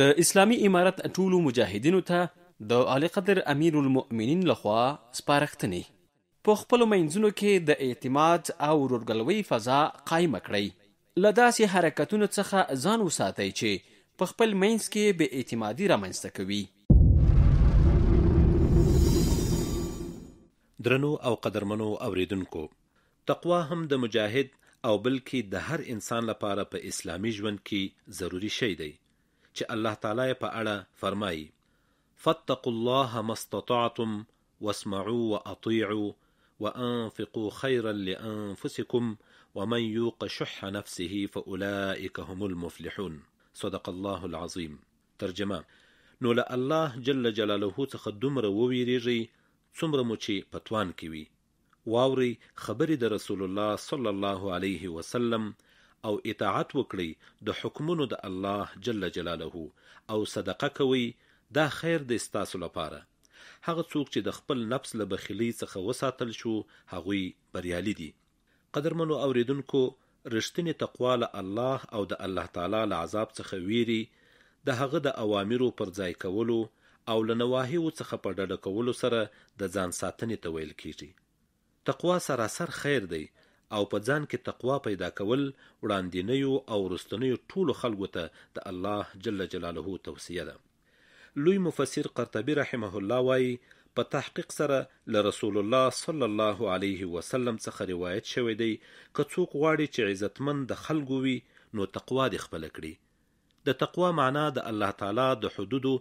د اسلامی امارت ټولو مجاهدینو ته د علي قدر امیر المؤمنین لخوا سپارښتنې په خپل منځونو کې د اعتماد او ورورګلوي فضا قائم کړئ لداسې حرکتونو څخه ځان وساتئ چې په خپل منځ کې به اعتمادي رامنځته کوي درنو او قدرمنو اوریدونکو تقوا هم د مجاهد او بلکې د هر انسان لپاره په اسلامی ژوند کې ضروری شی دی چې الله تعالی په اړه فرمایي فاتقوا الله ما استطعتم واسمعوا واطيعوا وانفقوا خيرا لانفسكم ومن يوق شح نفسه فاولئك هم المفلحون صدق الله العظيم ترجمه نو له الله جل جلاله څخه دومره وویریږي څومره مو چې پتوان کوي واوري خبرې د رسول الله صلی الله علیه وسلم او اطاعت وکړئ د حکمونو د الله جل جلاله او صدقه کوئ دا خیر د استاسو لپاره هغه څوک چې د خپل نفس له بخیلۍ څخه وساتل شو هغوی بریالي دي قدرمنو اوریدونکو رښتینې تقوا له الله او د الله تعالی له عذاب څخه ویری د هغه د اوامرو پر ځای کولو او له نواهیو څخه په ډډه کولو سره د ځان ساتنې ته ویل کیږي تقوا سراسر خیر دی او په ځان کې تقوا پیدا کول وړاندینیو او رستنیو ټولو خلکو ته د الله جل جلاله توصیه ده لوی مفسر قرطبي رحمه الله وایي په تحقیق سره له رسول الله صلی الله علیه وسلم څخه روایت شوی دی که څوک غواړي چې عزتمن د خلکو وي نو تقوا دې خپله کړي د تقوا معنا د الله تعالی د حدودو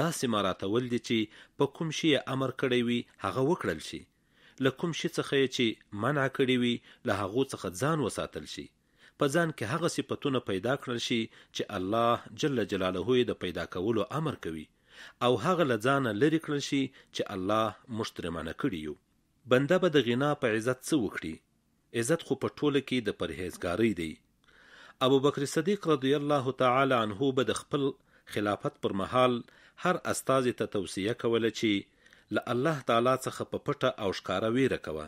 داسې مراتول دي چې په کوم شي امر کړی وي هغه وکړل شي له کوم شي څخه چې منع کړی وي له هغه څخه ځان وساتل شي په ځان کې هغه صفاتونه پیدا کړل شي چې الله جل جلاله یې د پیدا کولو امر کوي او هغه له ځان لري کړل شي چې الله مشترمانه کړی یو بنده به د غنا په عزت څه وکړي عزت خو په ټوله کې د پرهیزګاری دی ابو بکر صدیق رضی الله تعالی عنه به د خپل خلافت پر مهال هر استاد ته توصیه کوله چې له الله تعالی څخه په پټه او ښکاره ویره کوه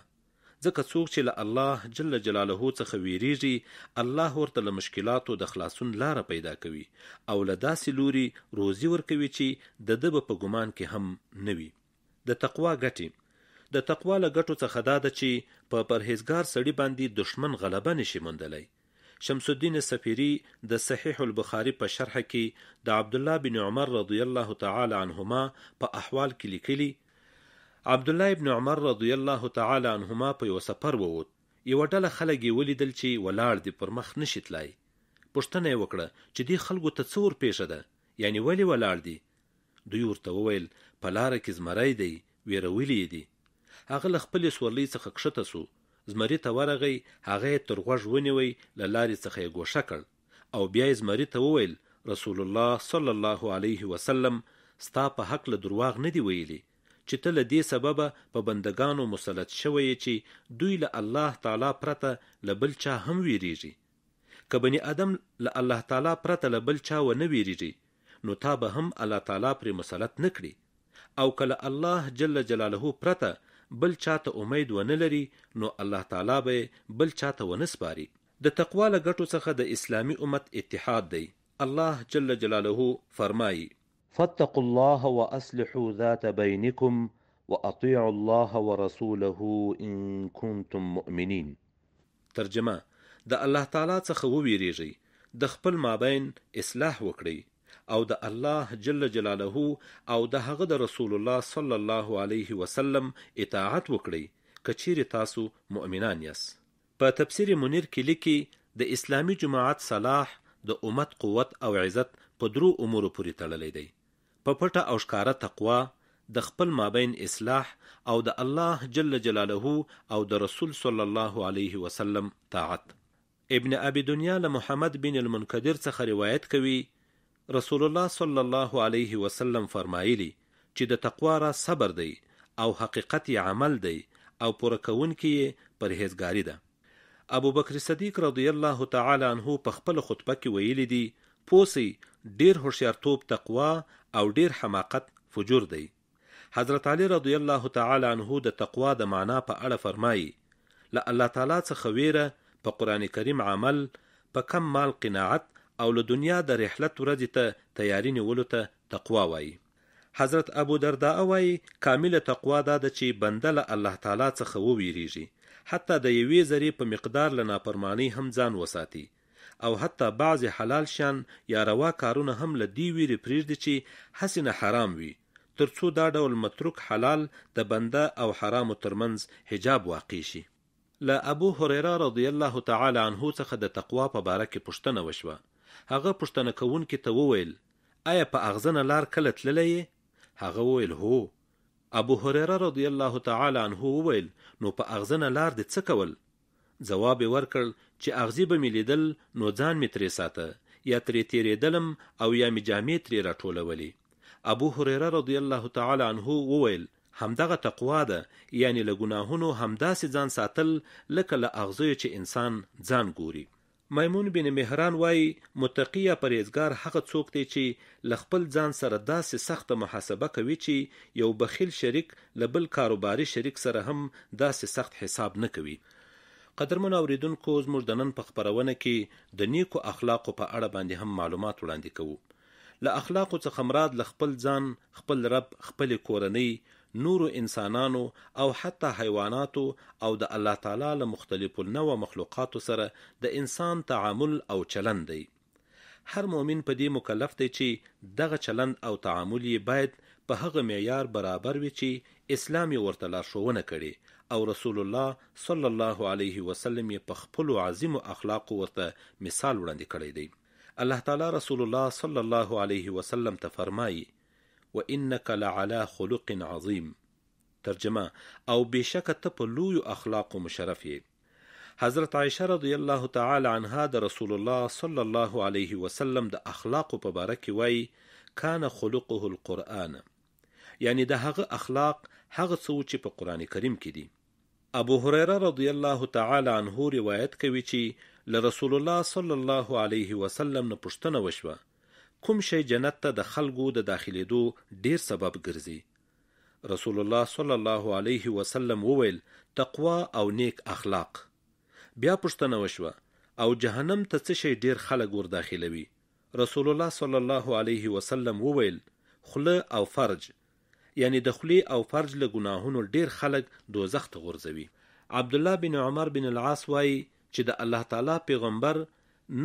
ځکه څوک چې له الله جل جلاله څخه ویریږي الله ورته له مشکلاتو د خلاصون لاره پیدا کوي او له داسې لوري روزي ورکوي چې د دبه په ګمان کې هم نوي د تقوا ګټې د تقوا له ګټو څخه دا ده چې په پرهیزګار سړي باندې دشمن غلبه نشي موندلی شمس الدین سفیری د صحیح البخاری په شرح کې د عبد الله بن عمر رضی الله تعالی عنهما په احوال کې لیکلي عبدالله ابن عمر رضی الله تعالی عنهما په یو سفر ووت یو ډله خلک یې ولیدل چې ولاړ دي پر مخ نشي تلای پوښتنه یې وکړه چې دې خلکو ته څور پیښه ده یعنی ولې ولاړ دي دوی ورته وویل په لاره کې زمری دی ویرولې دي هغه له خپلې سورلۍ څخه کښته سو زمری ته ورغی هغه یې تر غوږ ونیوی له لارې څخه یې ګوښه کړ او بیا یې زمري ته وویل رسول الله صلی الله علیه وسلم ستا په حق له درواغ نه دی ویلی چې ته له دې سببه په بندگانو مسلط شوی چې دوی له الله تعالی پرته له بل چا هم ویریږي که بني ادم له الله تعالی پرته له بل چا ونه ویریږي نو تا به هم الله تعالی پرې مسلط نه کړي او کله الله جل جلاله پرته بل چا ته امید ونه لري نو الله تعالی به بل چا ته ونه سپاري د تقوا له ګټو څخه د اسلامي امت اتحاد دی الله جل جلاله فرمایي فاتقوا الله واصلحوا ذات بينكم واطيعوا الله ورسوله ان كنتم مؤمنين ترجمه د الله تعالی څخه وویریږئ د خپل مابین اصلاح وکړئ او د الله جل جلاله او د هغه د رسول الله صلی الله علیه وسلم اطاعت وکړئ کچیر تاسو مؤمنان یاست په تفسیر منیر کې لیکي د اسلامی جماعت صلاح د امت قوت او عزت په درو امور پورې تړلې دی په پټه او ښکاره تقوا د خپل مابین اصلاح او د الله جل جلاله او د رسول صلی الله علیه وسلم طاعت ابن ابي دنیا له محمد بن المنکدر څخه روایت کوي رسول الله صلی الله علیه وسلم فرمایلی چې د تقوا را صبر دی او حقیقت عمل دی او پوره کوونکی پرهیزګاری ده ابو بکر صدیق رضی الله تعالی عنه په خپل خطبه کې ویلي دی پوسی ډیر هوښیارتوب تقوا او ډیر حماقت فجور دی حضرت علی رضی الله تعالی عنه د تقوا د معنا په اړه فرمایي ل الله تعالی څخه ویره په قران کریم عمل په کم مال قناعت او له دنیا د رحلت ورځ ته تیاری نیولو ته تقوا وایي حضرت ابو دردا وایي کامله تقوا دا د چې بندله الله تعالی څخه وویریږي حتی د یوې ذری په مقدار لنا پرمانی هم ځان وساتي او حتی بعضې حلال شان یا روا کارونه هم له دې ویرې پرېږدي چې هسې نه حرام وي تر څو دا ډول متروک حلال د بنده او حرامو ترمنځ حجاب واقع شي له ابو هريره رضی الله تعالی عنه څخه د تقوا په باره کې پوښتنه وشوه هغه پوښتنه کوونکي ته وویل آیا په اغزنه لار کله تللی هغه وویل هو ابو هريره رضی الله تعالی عنه وویل نو په اغزنه لار د څه کول ځواب یې ورکړ چې اغزي به مې لیدل نو ځان مې ترې ساته یا ترې تیرېدلم او یا مې جامې ترې راټولولې ابو هريره رضی الله تعالی عنه وویل همدغه تقوا ده یعنی له ګناهونو همداسې ځان ساتل لکه له اغزیو چې انسان ځان ګوري میمون بن مهران وای متقیه پرهیزګار هغه څوک دی چې ل خپل ځان سره داسې سخت محاسبه کوي چې یو بخیل شریک له بل کاروباري شریک سره هم داسې سخت حساب نه کوي قدرمن اوریدونکو زموږ د نن په خبرونه کې د نیکو اخلاقو په اړه باندې هم معلومات وړاندې کوو له اخلاقو څخه مراد له خپل ځان خپل رب خپل کورنۍ نورو انسانانو او حتی حیواناتو او د الله تعالی له مختلفو نوو مخلوقاتو سره د انسان تعامل او چلند دی هر مؤمن په دې مکلف دی چې دغه چلند او تعامل یې باید په هغه معیار برابر وي چې اسلامي ورته لارښوونه کړي او رسول الله صلی الله علیه وسلم په خپل عظیم اخلاق ورته مثال وړاندې کړی دی الله تعالی رسول الله صلی الله علیه وسلم ته فرمایي وانك لعلى خلق عظیم ترجمه او بشک ته په لوی اخلاق مشرف یې حضرت عائشه رضی الله تعالی عنها د رسول الله صلی الله علیه وسلم د اخلاق په باره کې وایي کان خلقه القرآن یعنی د هغه اخلاق هغه څه چې په قران کریم کې دي ابو هريره رضی الله تعالی عنه روایت کوي چې ل رسول الله صلی الله علیه وسلم نه پښتنه وشوه کوم شی جنت ته د خلکو د داخليدو ډیر سبب ګرځي رسول الله صلی الله علیه وسلم وویل تقوا او نیک اخلاق بیا پښتنه وشوه او جهنم ته څه شی ډیر خلک ور داخلوي رسول الله صلی الله علیه وسلم وویل خله او فرج یعنی د خلی او فرج له ګناهونو ډیر خلک دوزخ ته غورځوي عبد الله بن عمر بن العاص وایي چې د الله تعالی پیغمبر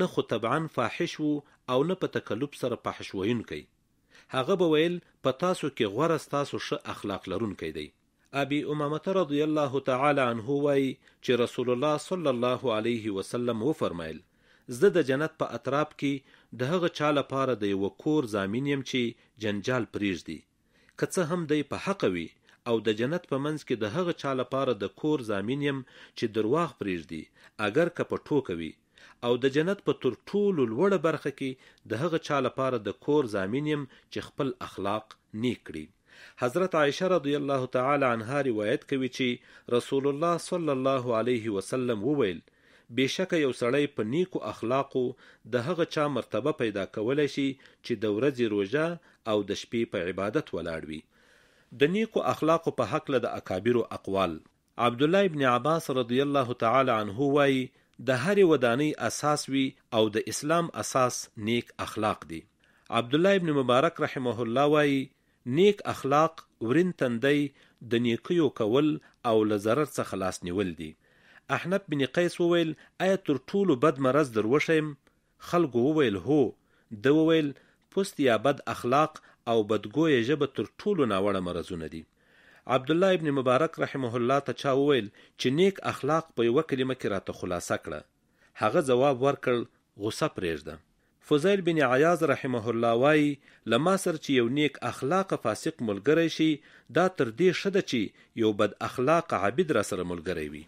نه خو طبعا فاحش وو او نه په تکلب سره فاحش وینکی هغه به ویل په تاسو کې غوره تاسو ښه اخلاق لرونکی دی ابي امامه رضی الله تعالی عنه وایي چې رسول الله صلی الله علیه وسلم وفرمایل زه د جنت په اطراب کې د هغه چا لپاره د یو کور ضامین يم چې جنجال پریږدي که څه هم دی په حق وي او د جنت په منځ کې د هغه چا لپاره د کور ضامن یم چې درواغ پرېږدي اگر که په ټوکه وي او د جنت په تر ټولو لوړه برخه کې د هغه چا لپاره د کور ضامن یم چې خپل اخلاق نیک کړي حضرت عائشه رضی الله تعالی عنها روایت کوي چې رسول الله صلی الله علیه وسلم وویل بشکه یو سړی په نیکو اخلاقو د هغه چا مرتبه پیدا کولای شي چې د ورځې روژه او د شپې په عبادت ولاړ وي د نیکو اخلاقو په حق له د اکابیرو اقوال عبد الله ابن عباس رضی الله تعالی عنه وایي د هر ودانی اساس وي او د اسلام اساس نیک اخلاق دي عبد الله ابن مبارک رحمه الله وایي نیک اخلاق ورین تندی د نیکیو کول او لزرر څخه خلاص نیول دي احنف بن قیس وویل آیا تر ټولو بد مرض در وښیم خلکو وویل هو ده وویل پست یا بد اخلاق او بدګویه ژبه تر ټولو ناوړه مرضونه دي عبد الله ابن مبارک رحمه الله ته چا وویل چې نیک اخلاق په یوه کلمه کې راته خلاصه کړه هغه ځواب ورکړ غوسه پرېږده فضیل بن عیاض رحمه الله وایي لما سر چې یو نیک اخلاق فاسق ملګری شي دا تر دې ښه ده چې یو بد اخلاق عابد را سره ملګری وي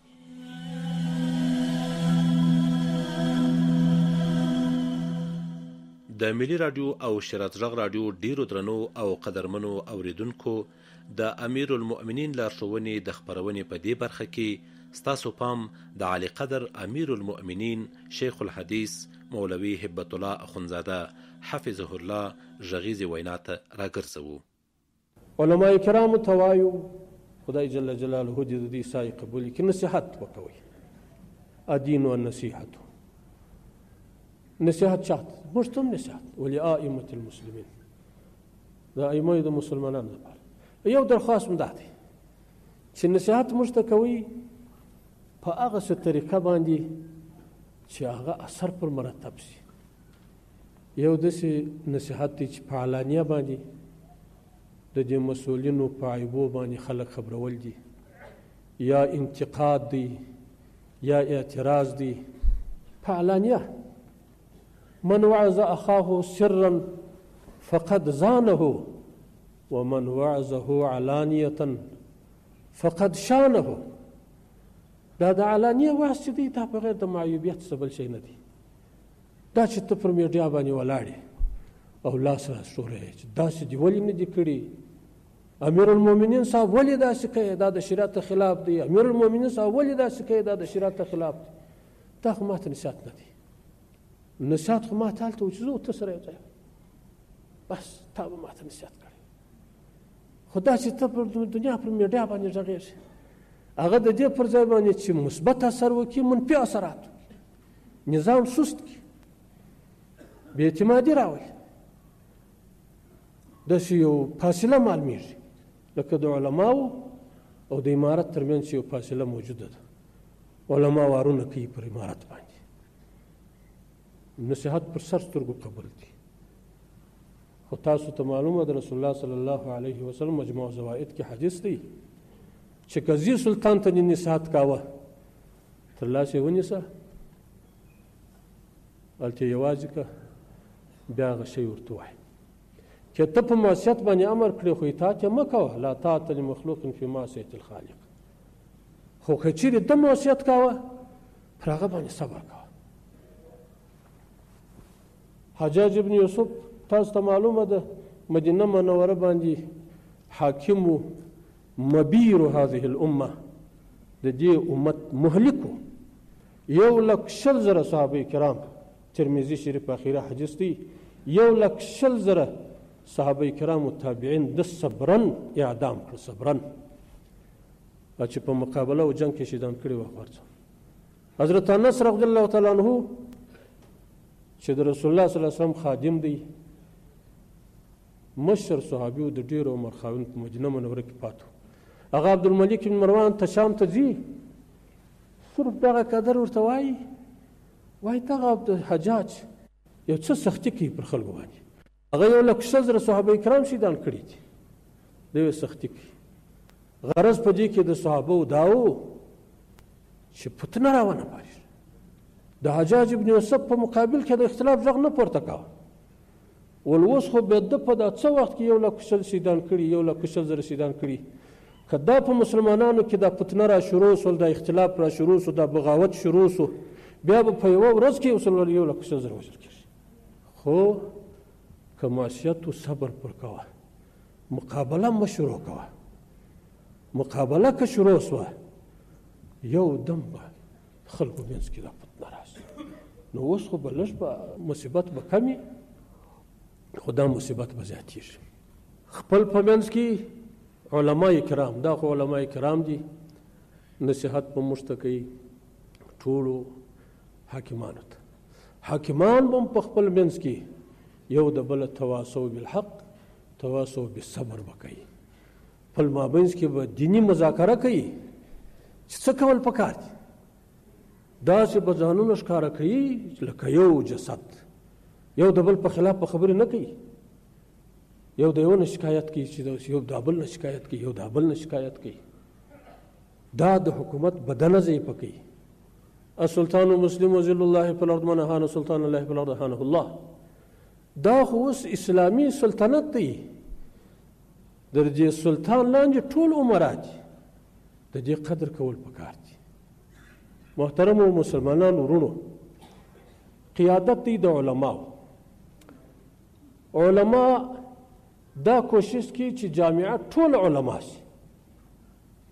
د ملي رادیو او شرط ژغ رادیو ډیرو درنو او قدرمنو اوریدونکو د امیر المؤمنین لارښوونې د خبرونې په دې برخه کې ستاسو پام د علي قدر امیر المؤمنین شیخ الحدیث مولوي هبت الله اخونزاده حفظه الله ژغیز ویناته راګرځوو علماء کرام ته وایو خدای جل جلاله دې دې سای قبول کړي نصيحت وکوي ادين والنصيحه نصیحت چاته موږ ته هم نصیحت ولی ائمه المسلمین د ائمه د مسلمانانو لپاره یو درخواست مو دا دی چې نصیحت موږ ته کوي په هغه څه طریقه باندې چې هغه اثر پر مرتب شي یو داسې نصیحت دی چې په علانیه باندې د دې مسولینو په عیبو باندې خلک خبرول دي یا انتقاد دی یا اعتراض دی په علانیه من وعز أخاه سرا فقد زانه ومن وعزه علانية فقد شانه دا د علانیه وعظ چې دی دا په غیر د معیوبیت څه بل دا چې تفر پر میډیا باندې ولاړې او لاس راستولی چې داسې دي ولې ندي دي امیر المؤمنین صاحب ولې داسې کوي دا د شریعت خلاف دی امیر المؤمنین سا ولې دا کوي دا دا شرات خلاف دی دا خو ماته نسیات خو ما ته هلته و چې زه ورته سره یو ځای بس تا به ما ته نسیات کړی خو دا چې ته پر دنیا پر میډیا باندې غږېږي هغه د دې پر ځای باندې چې مثبت اثر وکړي منفي اثرات نظام سست کړي بې اعتمادي راولي داسې یو فاصله معلومیږي لکه د علماو او د عمارت ترمنځ یو فاصله موجوده ده علما وارونه کوي پر عمارت باندې نصیحت پر سر سترګو قبول دي خو تاسو ته معلومه ده رسول الله صلی الله علیه وسلم مجموع زوائد کې حدیث دی چې قضي سلطان ته نصیحت کاوه تر لاس یې ونیسه هلته یوازې که بیا هغه شی ورته وایي که ته په معصیت باندې امر کړې خو اطاعت یې مه کوه لا طاعت لمخلوق فی معصیت الخالق خو که چیرې ده معصیت کاوه پر هغه باندې صبر کوه حجاج ابن یوسف تاسو ته معلومه ده مدینه منوره باندې حاکم و مبیر هذه الامه د دې امت مهلک یو لک شل زره صحابه کرام ترمذی شریف اخیره حدیث دی یو لک شل زره صحابه کرام او تابعین د صبرن اعدام کړ صبرن چې په مقابله او جنگ کې شهیدان کړي وو حضرت انس رضی الله تعالی عنہ چې د رسول الله صلی الله علیه وسلم خادم دی مشر صحابي او د ډیر عمر خاوند په مدینه منوره کې پاتو هغه عبدالملک بن مروان ته شام ته ځي صرف دغه قدر ورته وایي وایي دغه عبدالحجاج یو څه سختي کوي پر خلکو باندې هغه یو لک شزره صحابه کرام شهیدان کړي دي دوی سختي کوي غرض په دې کې د صحابه داو چې فتنه راونه پاشي د حجاج ابن یوسف په مقابل کې د اختلاف غږ نه پورته کاوه ولوس خو به د په دا څه وخت کې یو لک شل سیدان کړي یو لک شل زره سیدان کړي که دا په مسلمانانو کې دا فتنه را شروع سول دا اختلاف را شروع سو دا بغاوت شروع سو بیا به په یوه ورځ کې وسل یو لک شل زره وژل کېږي خو که معصیت صبر پر کوه مقابله مه شروع کوه مقابله که شروع سوه یو دم به خلکو منځ کې دا فتنه نو اوس خو به لږ به مصیبت به کمي خو دا مصیبت به زیاتیږي خپل په منځ کې علما کرام دا خو علما کرام دي نصیحت به موږ ته کوي ټولو حاکمانو ته حاکمان به په خپل منځ کې یو د بل تواسو بالحق تواسو بالصبر به کوي خپل مابینځ کې به دینی مذاکره کوي چې څه کول پکار دي داسې به ځانونه ښکاره کوي لکه یو جسد یو د بل په خلاف په خبرې نه کوي یو د یو نه شکایت کوي چې یو د بل نه شکایت کوي یو د بل نه شکایت کوي دا د حکومت بدنه ځای پکوي السلطان مسلم وزل الله په الارض منهان سلطان الله په الارض هانه الله دا خو اوس اسلامي سلطنت دی درجه سلطان لاندې ټول عمرات د دې قدر کول پکار دی محترم و مسلمانان ورونو قیادت دی د علماو علما دا کوشش کی چې جامعه ټول علما شي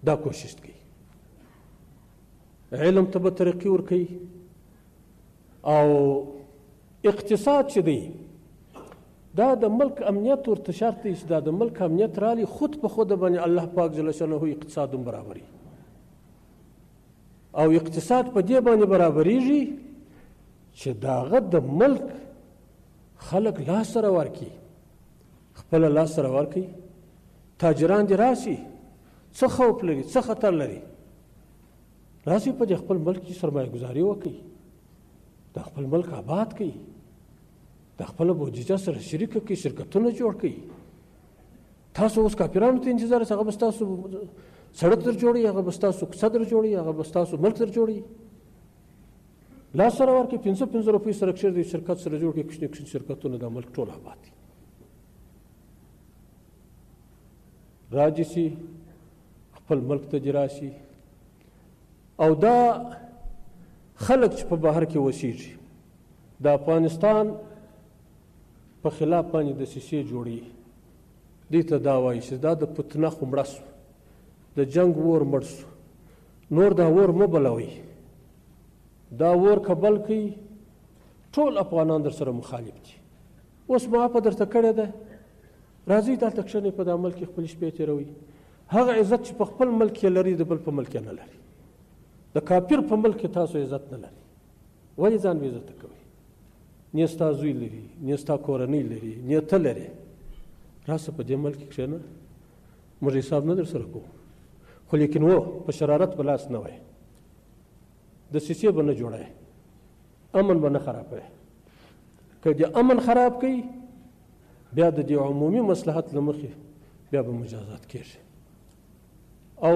دا کوشش کی علم ته به ترقي ورکوي او اقتصاد چې دی دا د ملک امنیت ورته شرط دی چې دا د ملک امنیت رالی خود په خود باندې الله پاک جل شانه اقتصاد برابري او اقتصاد په دې باندې برابرېږي چې داغه د ملک خلک لاس سره ورکي خپل لاس سره ورکي تاجران دې راسي څه خوف لري څه خطر لري راسي په خپل ملک کې سرمایه گذاري وکړي د خپل ملک آباد کړي د خپل بودیجه سره شریک کړي شرکتونه جوړ کړي تاسو اوس کاپیرانو ته انتظار څنګه بس تاسو سړک در جوړي هغه به ستاسو کوڅه در جوړي هغه به ستاسو ملک در جوړي لاس سره ورکړي پنځه پنځه روپۍ سره کښېږدي شرکت سره جوړ کړي کوچني کوچني شرکتونه دا ملک ټول آباد دي راجی سي خپل ملک ته جراشي او دا خلک چې په بهر کې وسیږي د افغانستان په خلاف باندې دسیسې جوړي دې ته دا وایي چې دا د پتنه خو مړه شو د جنگ ور مړ شو نور دا ور مو بلوي دا ور کبل کوي ټول افغانان در سره مخالف دي اوس ما په درته کړې ده راځي دلته کښېنئ په دا ملک کې خپل شپې تېروي هغه عزت چې په خپل ملک کې لري د بل په ملک نه لري د کافر په ملک کې تاسو عزت نه لري ولې ځان بې عزته کوئ نه ستا زوی لري نه ستا کورنۍ لري نه ته لري راسه په دې ملک کې کښېنه موږ حساب نه در سره کوو خو لیکن و په شرارت به لاس نه وای دسیسې به نه جوړی امن به نه خرابوی که د امن خراب کوي بیا د دې عمومي مصلحت له مخې بیا به مجازات کیږي او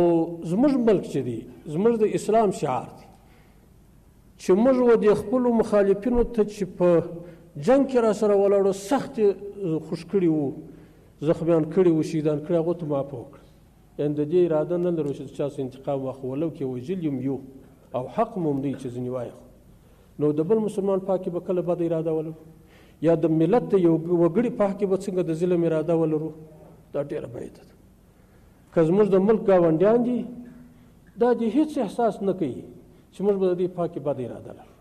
زموږ ملک چې دی زموږ د اسلام شعار دی چې موږ و د خپلو مخالفینو ته چې په جنگ کې را سره ولاړو سخت خوش کړي وو زخمیان کړي وو شهیدان کړي هغو ته معافه وکړه یعنې د دې اراده نه لرو چې چا انتقام واخلو ولو کې وژل یم یو او حق مو هم دی چې ځینې وایخو نو د بل مسلمان پاکې به کله بده اراده ولرو یا د ملت د یو وګړي پاکې به څنګه د ظلم اراده ولرو دا ډېره بعیده ده که زموږ د ملک ګاونډیان دي دا دې هیڅ احساس نه کوي چې موږ به د دې پاکې بده اراده لرو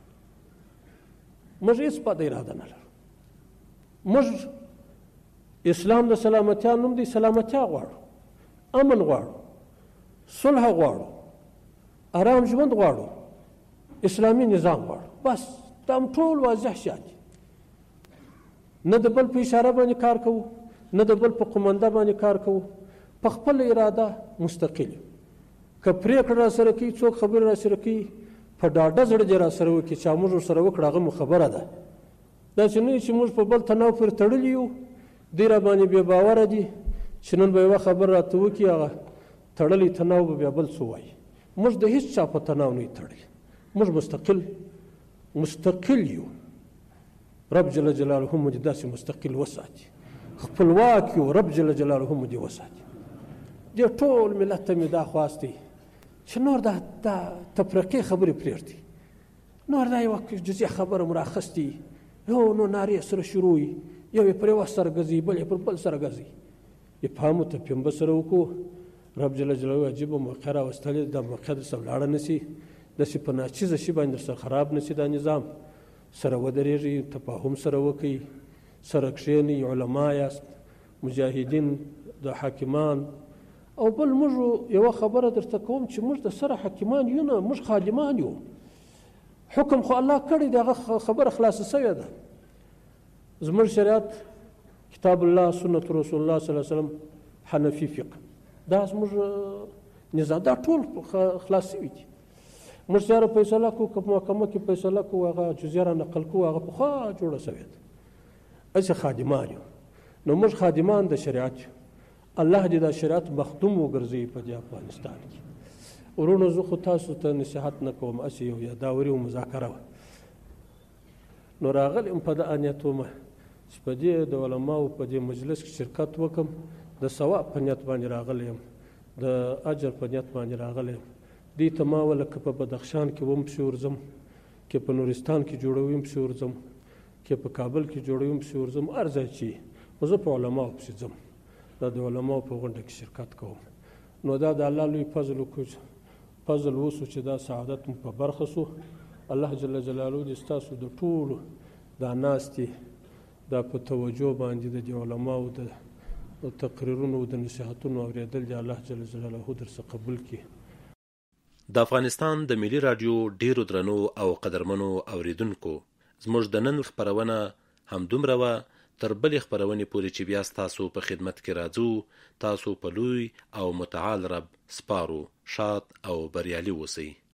موږ هیڅ بده اراده نه لرو موږ اسلام د سلامتیا نوم دی سلامتیا غواړو امن غواړو صلح غواړو آرام ژوند غواړو اسلامي نظام غواړو بس دا ټول واضح شات نه د بل په اشاره باندې کار کوو نه د بل په قومنده باندې کار کوو په خپل اراده مستقل که پرېکړه را سره کوي څوک خبرې را سره کوي په ډاډه زړه دې را سره وکړي چې موږ ورسره وکړه هغه مو خبره ده داسې نه چې موږ په بل تناو پورې تړلي یو دی را باندې بې باوره دي چې نن به یوه خبره راته وکړي هغه تړلی تناو به بیا بل څه وایي موږ د هیڅ چا په تناو نه تړلی موږ مستقل مستقل یو رب جل جلاله مو دې داسې مستقل وساتي خپلواک یو رب جل جلاله مو دې وساتي دې ټول ملت ته مې دا خواست دی چې نور دا دا تفرقې خبرې پرېږدي نور دا یوه جزیه خبره مو راخیستې یو نو نارې سره شروع یو یې پرې وه سره ګرځي بل یې پر بل سره ګرځي افهام او تفهیم به سره وکړو رب جل جلاله عجیب او موقع راوستلی دا موقع درسره ولاړه نه شي داسې په ناچیزه شي باندې درسره خراب نه شي دا نظام سره ودرېږي تفاهم سره وکړي سره کښېني علما یاست مجاهدین د حاکمان او بل موږ یوه خبره درته کوم چې موږ د سره حاکمان یو نه موږ خادمان یو حکم خو الله کړی دی هغه خبره خلاصه سوې ده زموږ شریعت کتاب الله سنت رسول الله صلی الله علیه وسلم حنفي فقه دا زموږ نظام دا ټول خلاص شوي دي موږ چې هره فیصله کوو که په محکمه کې فیصله کوو هغه جزیه را نقل کوو هغه پخوا جوړه سوې ده هسې خادمان یو نو موږ خادمان د شریعت یو الله دې دا شریعت مخدوم وګرځوي په دې افغانستان کې ورونو زه خو تاسو ته نصیحت نه کوم هسې یو یاداوري او مذاکره وه نو راغلم په دغه نیت ومه چې په دې د علماو په دې مجلس کې شرکت وکم د ثواب په نیت باندې راغلی یم د اجر په نیت باندې راغلی یم دې ته ما ولکه په بدخشان کې وم پسې ورځم کې په نورستان کې جوړوم پسې ورځم کې په کابل کې جوړوم پسې ورځم هر ځای چې زه په علماو پسې ځم دا د علماو په غونډه کې شرکت کوم نو دا د الله لوی فضل وکړو فضل وسو چې دا سعادت مو په برخه سو الله جل جلاله دې ستاسو د ټولو دا ناستي دا په توجه باندې د علماء او د تقریرونو او د نصيحتونو اوریدل دی الله جل جلاله درس قبول کړي د افغانستان د ملي رادیو ډیرو درنو او قدرمنو اوریدونکو زموږ د نن خبرونه همدومره و تر بلې خبرونې پورې چې بیا تاسو په خدمت کې راځو تاسو په لوی او متعال رب سپارو شاد او بریالي اوسئ